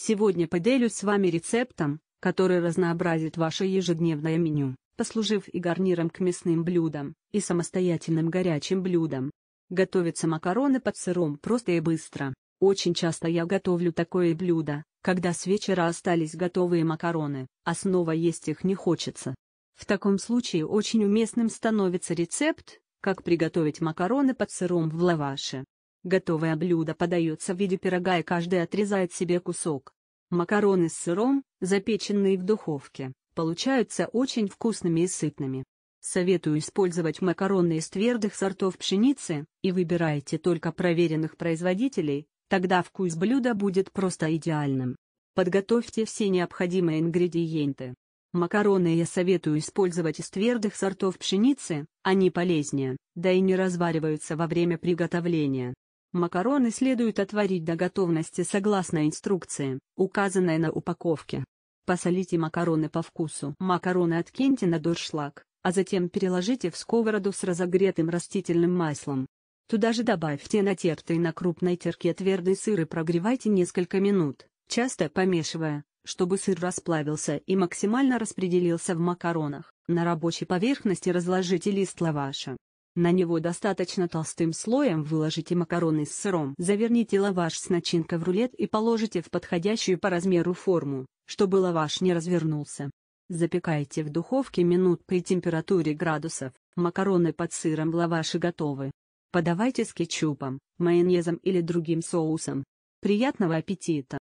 Сегодня поделюсь с вами рецептом, который разнообразит ваше ежедневное меню, послужив и гарниром к мясным блюдам, и самостоятельным горячим блюдам. Готовятся макароны под сыром просто и быстро. Очень часто я готовлю такое блюдо, когда с вечера остались готовые макароны, а снова есть их не хочется. В таком случае очень уместным становится рецепт, как приготовить макароны под сыром в лаваше. Готовое блюдо подается в виде пирога и каждый отрезает себе кусок. Макароны с сыром, запеченные в духовке, получаются очень вкусными и сытными. Советую использовать макароны из твердых сортов пшеницы, и выбирайте только проверенных производителей, тогда вкус блюда будет просто идеальным. Подготовьте все необходимые ингредиенты. Макароны я советую использовать из твердых сортов пшеницы, они полезнее, да и не развариваются во время приготовления. Макароны следует отварить до готовности согласно инструкции, указанной на упаковке. Посолите макароны по вкусу. Макароны откиньте на дуршлаг, а затем переложите в сковороду с разогретым растительным маслом. Туда же добавьте натертый на крупной терке твердый сыр и прогревайте несколько минут, часто помешивая, чтобы сыр расплавился и максимально распределился в макаронах. На рабочей поверхности разложите лист лаваша, на него достаточно толстым слоем выложите макароны с сыром. Заверните лаваш с начинкой в рулет и положите в подходящую по размеру форму, чтобы лаваш не развернулся. Запекайте в духовке минут при температуре градусов. Макароны под сыром в лаваше готовы. Подавайте с кетчупом, майонезом или другим соусом. Приятного аппетита!